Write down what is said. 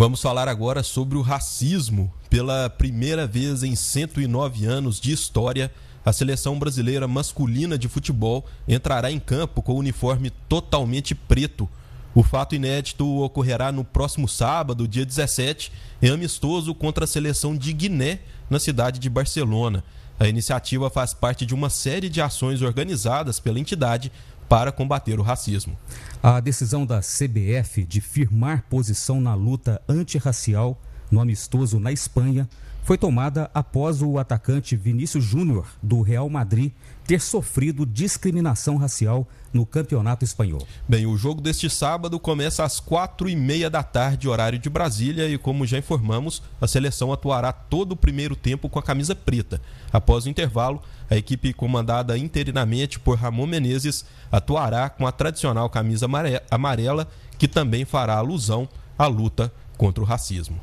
Vamos falar agora sobre o racismo. Pela primeira vez em 109 anos de história, a seleção brasileira masculina de futebol entrará em campo com o uniforme totalmente preto. O fato inédito ocorrerá no próximo sábado, dia 17, em amistoso contra a seleção de Guiné, na cidade de Barcelona. A iniciativa faz parte de uma série de ações organizadas pela entidade para combater o racismo. A decisão da CBF de firmar posição na luta antirracial no amistoso na Espanha foi tomada após o atacante Vinícius Júnior, do Real Madrid, ter sofrido discriminação racial no campeonato espanhol. Bem, o jogo deste sábado começa às quatro e meia da tarde, horário de Brasília, e como já informamos, a seleção atuará todo o primeiro tempo com a camisa preta. Após o intervalo, a equipe comandada interinamente por Ramon Menezes atuará com a tradicional camisa amarela, que também fará alusão à luta contra o racismo.